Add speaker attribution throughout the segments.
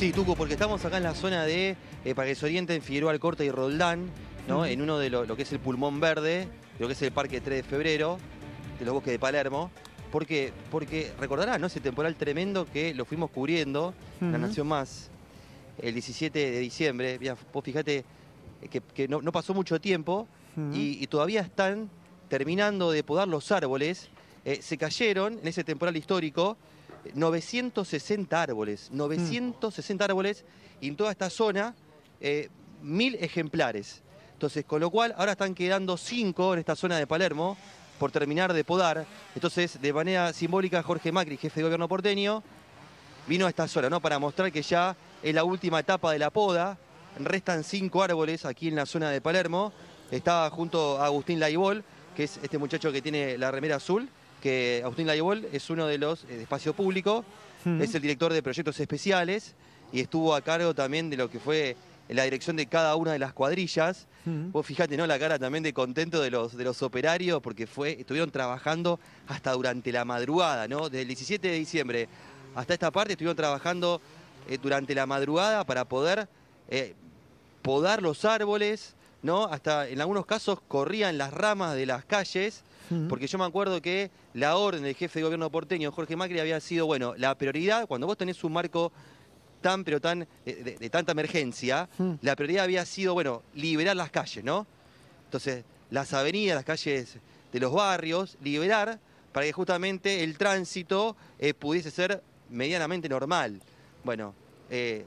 Speaker 1: Sí, Tuco, porque estamos acá en la zona de, eh, para que se orienten, Figueroa Alcorta y Roldán, ¿no? En uno de lo, que es el pulmón verde, lo que es el Parque 3 de Febrero, de los bosques de Palermo. Porque, porque recordarás, Ese temporal tremendo que lo fuimos cubriendo, La Nación Más, el 17 de diciembre. vos fíjate que, no, pasó mucho tiempo y, todavía están terminando de podar los árboles. Eh, se cayeron en ese temporal histórico 960 árboles, 960 mm. árboles y en toda esta zona eh, mil ejemplares. Entonces, con lo cual ahora están quedando cinco en esta zona de Palermo por terminar de podar. Entonces, de manera simbólica, Jorge Macri, jefe de gobierno porteño, vino a esta zona, ¿no? Para mostrar que ya es la última etapa de la poda. Restan cinco árboles aquí en la zona de Palermo. Estaba junto a Agustín Laibol, que es este muchacho que tiene la remera azul, que Agustín Layobol es uno de los eh, de espacio público, es el director de proyectos especiales y estuvo a cargo también de lo que fue la dirección de cada una de las cuadrillas. Vos fijate, ¿no? La cara también de contento de los, de los operarios, porque fue, estuvieron trabajando hasta durante la madrugada, ¿no? Desde el 17 de diciembre hasta esta parte estuvieron trabajando eh, durante la madrugada para poder eh, podar los árboles, hasta en algunos casos corrían las ramas de las calles, porque yo me acuerdo que la orden del jefe de gobierno porteño, Jorge Macri, había sido, bueno, la prioridad, cuando vos tenés un marco tan, pero tan, eh, de, tanta emergencia, la prioridad había sido, bueno, liberar las calles, ¿no? Entonces, las avenidas, las calles de los barrios, liberar para que justamente el tránsito eh, pudiese ser medianamente normal. Bueno, eh,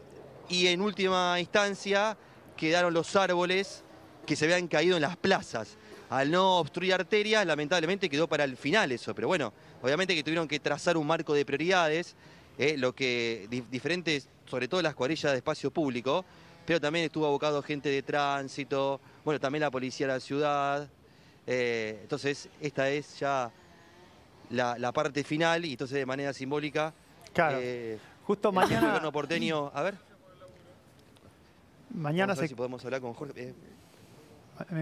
Speaker 1: y en última instancia quedaron los árboles que se habían caído en las plazas. Al no obstruir arterias, lamentablemente quedó para el final eso. Pero bueno, obviamente que tuvieron que trazar un marco de prioridades, eh, lo que diferentes, sobre todo las cuadrillas de espacio público, pero también estuvo abocado gente de tránsito, bueno, también la policía de la ciudad. Eh, entonces, esta es ya la, parte final y entonces de manera simbólica. Claro. Eh, Justo mañana. El porteño, a ver. Mañana si podemos hablar con Jorge.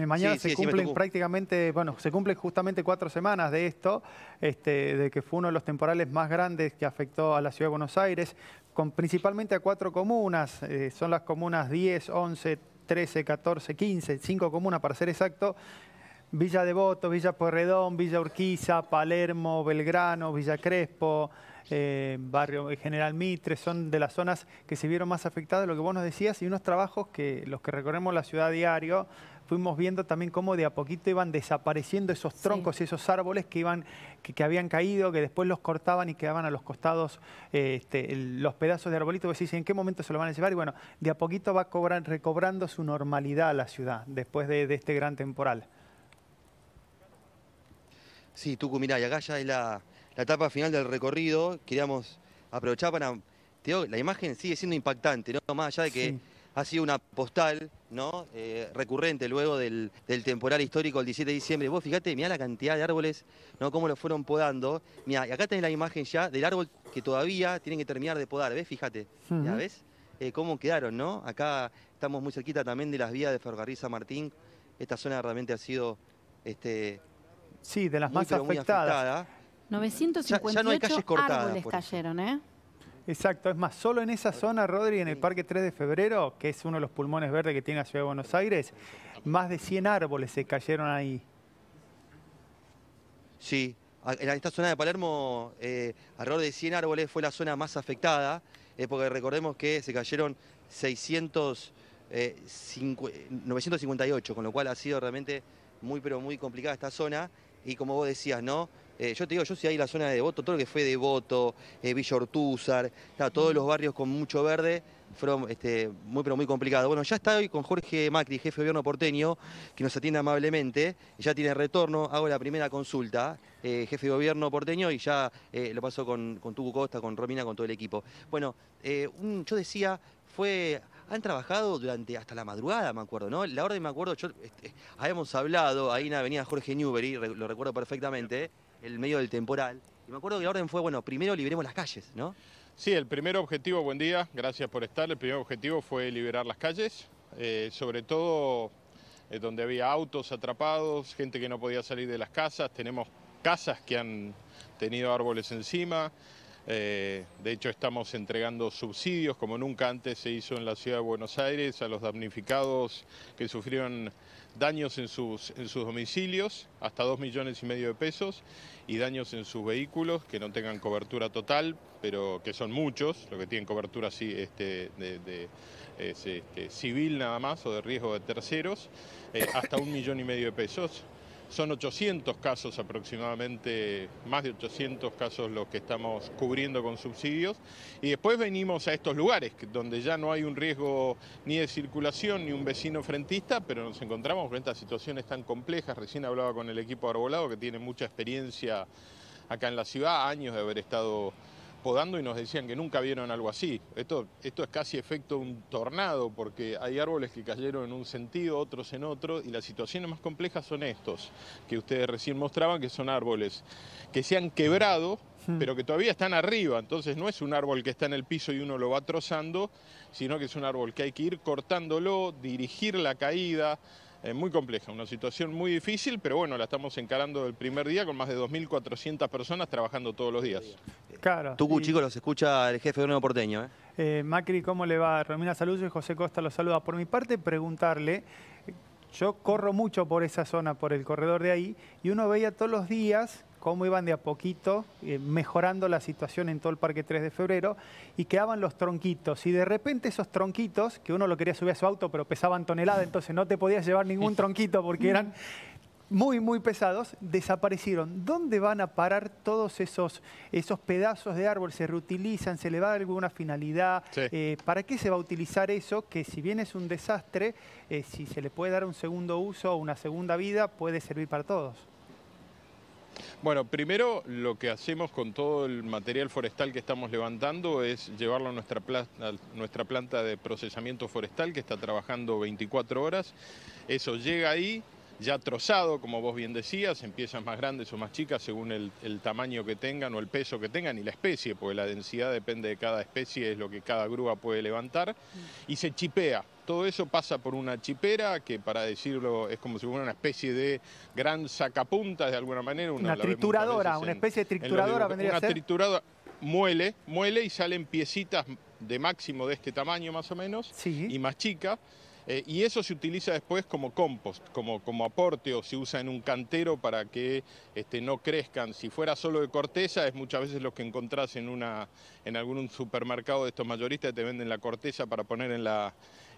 Speaker 2: Mañana se cumplen prácticamente, bueno, se cumplen justamente cuatro semanas de esto, este, de que fue uno de los temporales más grandes que afectó a la ciudad de Buenos Aires, con principalmente a cuatro comunas, eh, son las comunas 10, 11, 13, 14, 15, cinco comunas para ser exacto, Villa Devoto, Villa Porredón, Villa Urquiza, Palermo, Belgrano, Villa Crespo, eh, Barrio General Mitre, son de las zonas que se vieron más afectadas, lo que vos nos decías, y unos trabajos que los que recorremos la ciudad diario, fuimos viendo también cómo de a poquito iban desapareciendo esos troncos y esos árboles que, iban, que, habían caído, que después los cortaban y quedaban a los costados este, los pedazos de arbolito. Vos decís, ¿en qué momento se lo van a llevar? Y bueno, de a poquito va recobrando su normalidad la ciudad después de este gran temporal.
Speaker 1: Sí, Tucu, mirá, y acá ya es la, etapa final del recorrido. Queríamos aprovechar para... Digo, la imagen sigue siendo impactante, ¿no? Más allá de que ha sido una postal, ¿no? Eh, recurrente luego del, temporal histórico el 17 de diciembre. Vos fíjate, mirá la cantidad de árboles, ¿no? Cómo lo fueron podando. Mirá, y acá tenés la imagen ya del árbol que todavía tienen que terminar de podar, ¿ves? Fíjate, ¿ya ves? Eh, cómo quedaron, ¿no? Acá estamos muy cerquita también de las vías de Ferrocarril San Martín. Esta zona realmente ha sido... Este,
Speaker 2: Sí, de las más
Speaker 1: afectadas. 958 árboles cayeron, ¿eh?
Speaker 2: Exacto, es más, solo en esa zona, Rodri, en el Parque 3 de Febrero, que es uno de los pulmones verdes que tiene la Ciudad de Buenos Aires, más de 100 árboles se cayeron ahí. Sí,
Speaker 1: en esta zona de Palermo, eh, alrededor de 100 árboles fue la zona más afectada, eh, porque recordemos que se cayeron 600, 958, eh, con lo cual ha sido realmente muy, pero muy complicada esta zona y como vos decías, ¿no? Eh, yo te digo, yo sí hay la zona de Devoto, todo lo que fue Devoto, eh, Villa Ortúzar, todos los barrios con mucho verde, fueron este, muy pero muy complicado Bueno, ya está hoy con Jorge Macri, jefe de gobierno porteño, que nos atiende amablemente, ya tiene retorno, hago la primera consulta, eh, jefe de gobierno porteño, y ya eh, lo paso con, con Costa, con Romina, con todo el equipo. Bueno, yo decía, fue han trabajado durante hasta la madrugada, me acuerdo, ¿no? La orden, me acuerdo, yo, este, habíamos hablado ahí en Avenida Jorge Newbery, lo recuerdo perfectamente,
Speaker 3: el medio del temporal, y me acuerdo que la orden fue, bueno, primero liberemos las calles, ¿no? Sí, el primer objetivo, buen día, gracias por estar, el primer objetivo fue liberar las calles, eh, sobre todo eh, donde había autos atrapados, gente que no podía salir de las casas, tenemos casas que han tenido árboles encima, eh, de hecho, estamos entregando subsidios, como nunca antes se hizo en la ciudad de Buenos Aires, a los damnificados que sufrieron daños en sus, en sus domicilios, hasta 2 millones y medio de pesos, y daños en sus vehículos que no tengan cobertura total, pero que son muchos, lo que tienen cobertura sí, este, de, este, civil nada más o de riesgo de terceros, eh, hasta un millón y medio de pesos. Son 800 casos aproximadamente, más de 800 casos los que estamos cubriendo con subsidios. Y después venimos a estos lugares donde ya no hay un riesgo ni de circulación ni un vecino frentista, pero nos encontramos frente estas situaciones tan complejas. Recién hablaba con el equipo Arbolado que tiene mucha experiencia acá en la ciudad, años de haber estado podando y nos decían que nunca vieron algo así. Esto, esto es casi efecto un tornado, porque hay árboles que cayeron en un sentido, otros en otro, y las situaciones más complejas son estos, que ustedes recién mostraban, que son árboles que se han quebrado, hmm. pero que todavía están arriba. Entonces no es un árbol que está en el piso y uno lo va trozando, sino que es un árbol que hay que ir cortándolo, dirigir la caída, muy compleja, una situación muy difícil, pero bueno, la estamos encarando el primer día con más de 2.400 personas trabajando todos los días. Claro. Tú, chicos, los escucha el jefe de Nuevo Porteño. ¿eh?
Speaker 2: Eh, Macri, ¿cómo le va? Romina saludos. y José Costa los saluda. Por mi parte, preguntarle, yo corro mucho por esa zona, por el corredor de ahí, y uno veía todos los días cómo iban de a poquito eh, mejorando la situación en todo el Parque 3 de Febrero y quedaban los tronquitos. Y de repente esos tronquitos, que uno lo quería subir a su auto pero pesaban tonelada, entonces no te podías llevar ningún tronquito porque eran muy, muy pesados, desaparecieron. ¿Dónde van a parar todos esos, esos pedazos de árbol? ¿Se reutilizan? ¿Se le va a dar alguna finalidad? Eh, ¿Para qué se va a utilizar eso? Que si bien es un desastre, eh, si se le puede dar un segundo uso o una segunda vida, puede servir para todos.
Speaker 3: Bueno, primero lo que hacemos con todo el material forestal que estamos levantando es llevarlo a nuestra, planta, de procesamiento forestal que está trabajando 24 horas. Eso llega ahí, ya trozado, como vos bien decías, en piezas más grandes o más chicas según el, el, tamaño que tengan o el peso que tengan y la especie, porque la densidad depende de cada especie, es lo que cada grúa puede levantar, mm. y se chipea. Todo eso pasa por una chipera, que para decirlo es como si fuera una especie de gran sacapuntas de alguna manera. Una, trituradora, una especie de trituradora vendría a ser. trituradora, muele, muele y salen piecitas de máximo de este tamaño más o menos y más chicas. Eh, y eso se utiliza después como compost, como, como aporte o se usa en un cantero para que este, no crezcan. Si fuera solo de corteza, es muchas veces lo que encontrás en, una, en algún supermercado de estos mayoristas, te venden la corteza para poner en la,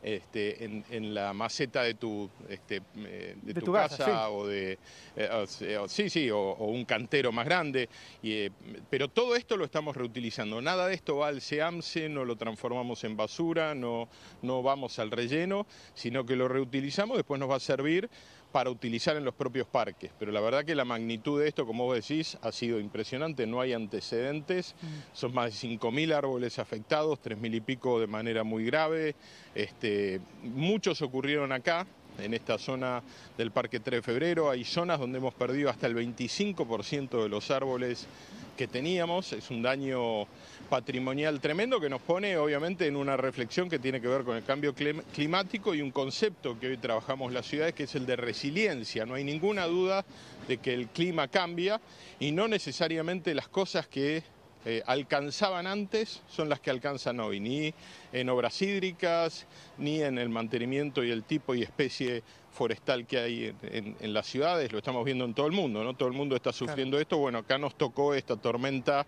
Speaker 3: este, en, la maceta de tu, este, eh, de, tu, casa, o de eh, sí, sí, o, un cantero más grande. Eh, pero todo esto lo estamos reutilizando. Nada de esto va al SEAMSE, no lo transformamos en basura, no, no vamos al relleno, sino que lo reutilizamos, después nos va a servir para utilizar en los propios parques. Pero la verdad que la magnitud de esto, como vos decís, ha sido impresionante, no hay antecedentes, mm. son más de 5.000 árboles afectados, 3.000 y pico de manera muy grave, este, muchos ocurrieron acá, en esta zona del Parque 3 de Febrero. Hay zonas donde hemos perdido hasta el 25% de los árboles que teníamos, es un daño patrimonial tremendo que nos pone obviamente en una reflexión que tiene que ver con el cambio climático y un concepto que hoy trabajamos las ciudades que es el de resiliencia. No hay ninguna duda de que el clima cambia y no necesariamente las cosas que eh, alcanzaban antes son las que alcanzan hoy, ni en obras hídricas, ni en el mantenimiento y el tipo y especie forestal que hay en, las ciudades, lo estamos viendo en todo el mundo, ¿no? Todo el mundo está sufriendo esto, bueno, acá nos tocó esta tormenta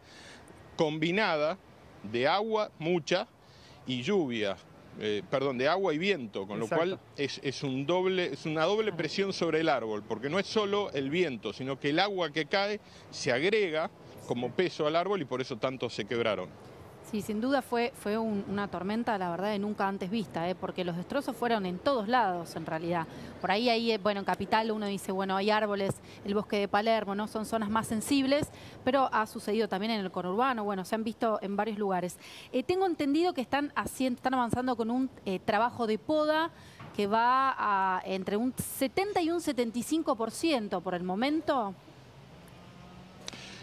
Speaker 3: combinada de agua, mucha, y lluvia, eh, perdón, de agua y viento, con lo cual un doble, es una doble presión sobre el árbol, porque no es solo el viento, sino que el agua que cae se agrega como peso al árbol y por eso tantos se quebraron.
Speaker 1: Sí, sin duda fue, fue una tormenta, la verdad, de nunca antes vista, ¿eh? porque los destrozos fueron en todos lados, en realidad. Por ahí, ahí, eh, bueno, en Capital uno dice, bueno, hay árboles, el bosque de Palermo, ¿no? Son zonas más sensibles, pero ha sucedido también en el conurbano, bueno, se han visto en varios lugares. Eh, tengo entendido que están, están avanzando con un eh, trabajo de poda que va a entre un 70 y un 75% por el momento.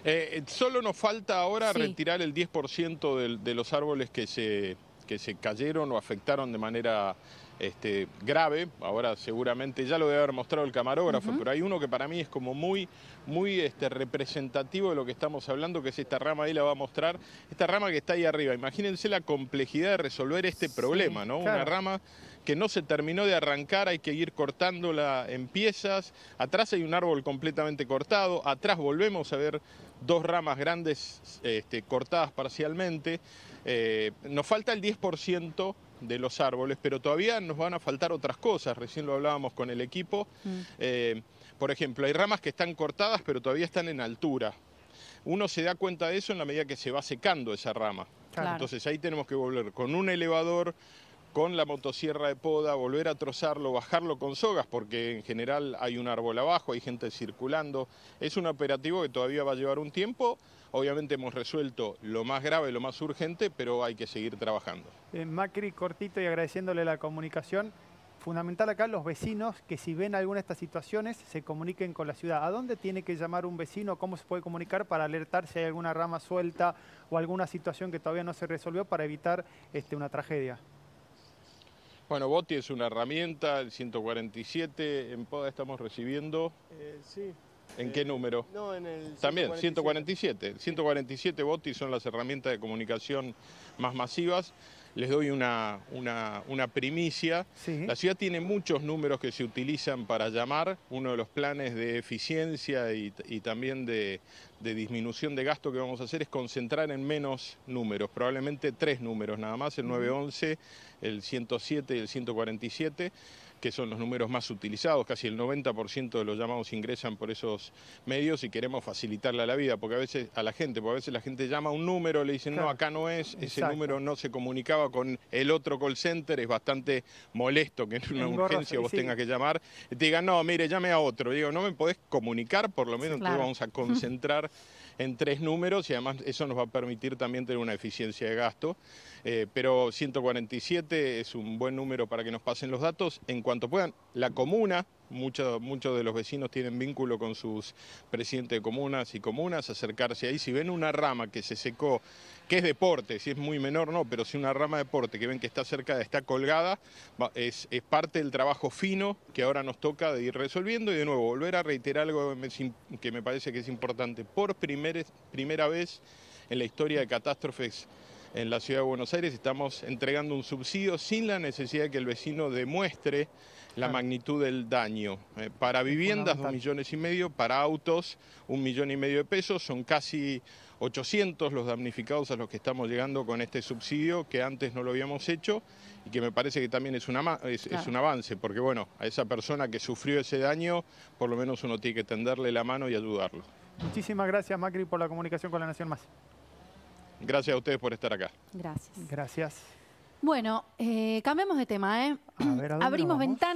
Speaker 3: Eh, solo nos falta ahora retirar el 10% de, los árboles que se, que se cayeron o afectaron de manera este, grave. Ahora seguramente ya lo debe haber mostrado el camarógrafo, pero hay uno que para mí es como muy, muy este, representativo de lo que estamos hablando, que es esta rama ahí la va a mostrar. Esta rama que está ahí arriba. Imagínense la complejidad de resolver este problema, ¿no? Una rama que no se terminó de arrancar, hay que ir cortándola en piezas. Atrás hay un árbol completamente cortado, atrás volvemos a ver dos ramas grandes este, cortadas parcialmente. Eh, nos falta el 10% de los árboles, pero todavía nos van a faltar otras cosas, recién lo hablábamos con el equipo. Mm. Eh, por ejemplo, hay ramas que están cortadas, pero todavía están en altura. Uno se da cuenta de eso en la medida que se va secando esa rama. Entonces ahí tenemos que volver con un elevador, con la motosierra de poda, volver a trozarlo, bajarlo con sogas, porque en general hay un árbol abajo, hay gente circulando. Es un operativo que todavía va a llevar un tiempo. Obviamente hemos resuelto lo más grave, lo más urgente, pero hay que seguir trabajando.
Speaker 2: Eh, Macri, cortito y agradeciéndole la comunicación. Fundamental acá los vecinos que si ven alguna de estas situaciones se comuniquen con la ciudad. ¿A dónde tiene que llamar un vecino? ¿Cómo se puede comunicar para alertar si hay alguna rama suelta o alguna situación que todavía no se resolvió para evitar este, una tragedia?
Speaker 3: Bueno, Boti es una herramienta, el 147, en PODA estamos recibiendo... Eh, sí. ¿En eh, qué número? No, en el... También, 147. 147. 147 Boti son las herramientas de comunicación más masivas les doy una, una, primicia. La ciudad tiene muchos números que se utilizan para llamar. Uno de los planes de eficiencia y, también de disminución de gasto que vamos a hacer es concentrar en menos números, probablemente tres números nada más, el 911, el 107 y el 147 que son los números más utilizados, casi el 90% de los llamados ingresan por esos medios y queremos facilitarle la vida, porque a veces a la gente, porque a veces la gente llama un número, le dicen, no, acá no es, ese número no se comunicaba con el otro call center, es bastante molesto que en una urgencia vos tengas que llamar, te digan, no, mire, llame a otro, digo, no me podés comunicar, por lo menos vamos a concentrar en tres números y además eso nos va a permitir también tener una eficiencia de gasto, eh, pero 147 es un buen número para que nos pasen los datos en cuanto puedan. La comuna, muchos de los vecinos tienen vínculo con sus presidentes de comunas y comunas, acercarse ahí. Si ven una rama que se secó, que es deporte, si es muy menor no, pero si una rama de deporte que ven que está cerca está colgada, es, parte del trabajo fino que ahora nos toca de ir resolviendo. Y de nuevo, volver a reiterar algo que me parece que es importante. Por primera vez en la historia de catástrofes en la ciudad de Buenos Aires estamos entregando un subsidio sin la necesidad de que el vecino demuestre la magnitud del daño. Eh, para viviendas, dos millones y medio, para autos, un millón y medio de pesos, son casi 800 los damnificados a los que estamos llegando con este subsidio que antes no lo habíamos hecho y que me parece que también es, es un avance, porque bueno, a esa persona que sufrió ese daño, por lo menos uno tiene que tenderle la mano y ayudarlo.
Speaker 2: Muchísimas gracias Macri por la comunicación con la Nación Más.
Speaker 3: Gracias a ustedes por estar acá. Gracias. Gracias.
Speaker 1: Bueno, eh, cambiamos de tema, ¿eh?
Speaker 3: A ver, Abrimos
Speaker 1: ventanas.